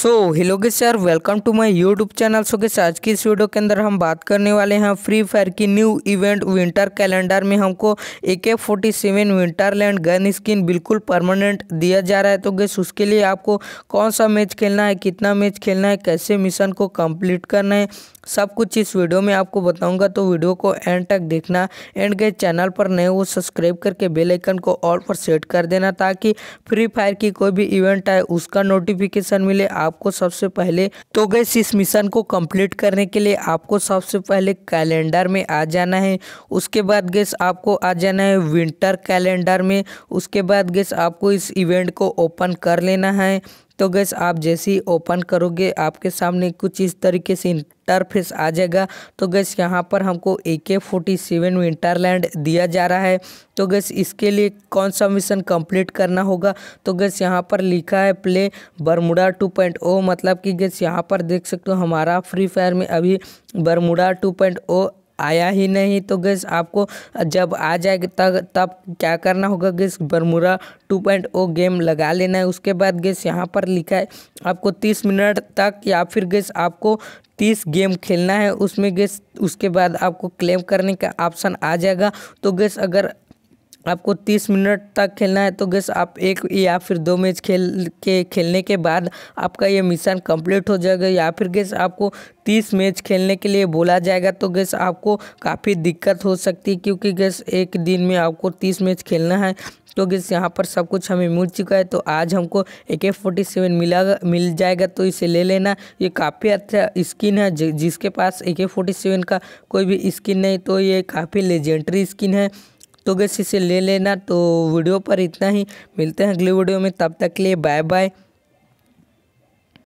सो hello के sir welcome to my YouTube channel so के आज की इस वीडियो के अंदर हम बात करने वाले हैं फ्री फायर की न्यू इवेंट विंटर कैलेंडर में हमको A K forty seven winter land gun skin बिल्कुल परमानेंट दिया जा रहा है तो गेस उसके लिए आपको कौन सा मैच खेलना है कितना मैच खेलना है कैसे मिशन को कम्प्लीट करना है सब कुछ इस वीडियो में आपको बताऊंगा तो वीडियो को एंड तक देखना एंड गए चैनल पर नए हो सब्सक्राइब करके बेल आइकन को ऑल पर सेट कर देना ताकि फ्री फायर की कोई भी इवेंट आए उसका नोटिफिकेशन मिले आपको सबसे पहले तो गए इस मिशन को कंप्लीट करने के लिए आपको सबसे पहले कैलेंडर में आ जाना है उसके बाद गैस आपको आ जाना है विंटर कैलेंडर में उसके बाद गैस आपको इस इवेंट को ओपन कर लेना है तो गैस आप जैसे ही ओपन करोगे आपके सामने कुछ इस तरीके से इंटरफेस आ जाएगा तो गैस यहाँ पर हमको A K forty seven winterland दिया जा रहा है तो गैस इसके लिए कौन सा मिशन कंप्लीट करना होगा तो गैस यहाँ पर लिखा है play Bermuda two point O मतलब कि गैस यहाँ पर देख सकते हो हमारा फ्री फायर में अभी बरमुडा टू पॉइंट ओ आया ही नहीं तो गैस आपको जब आ जाएगा तब तब क्या करना होगा गैस बरमुरा 2.0 गेम लगा लेना है उसके बाद गैस यहाँ पर लिखा है आपको 30 मिनट तक या फिर गैस आपको 30 गेम खेलना है उसमें गैस उसके बाद आपको क्लेम करने का ऑप्शन आ जाएगा तो गैस अगर आपको तीस मिनट तक खेलना है तो गैस आप एक या फिर दो मैच खेल के खेलने के बाद आपका ये मिशन कंप्लीट हो जाएगा या फिर गैस आपको तीस मैच खेलने के लिए बोला जाएगा तो गैस आपको काफ़ी दिक्कत हो सकती है क्योंकि गैस एक दिन में आपको तीस मैच खेलना है तो गैस यहाँ पर सब कुछ हमें मिल चुका है तो आज हमको ए के फोर्टी सेवन मिला मिल जाएगा तो इसे ले लेना ये काफ़ी अच्छा स्किन है जिसके पास ए के फोर्टी सेवन का कोई भी स्किन नहीं तो ये काफ़ी लेजेंडरी स्किन है तो गैस इसे ले लेना तो वीडियो पर इतना ही मिलते हैं अगले वीडियो में तब तक के लिए बाय बाय